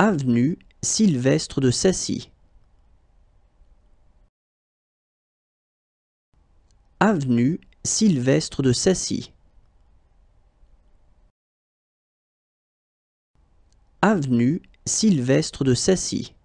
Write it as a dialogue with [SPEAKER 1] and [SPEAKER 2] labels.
[SPEAKER 1] Avenue Sylvestre de Sassy.
[SPEAKER 2] Avenue Sylvestre de Sassy. Avenue Sylvestre de Sassy.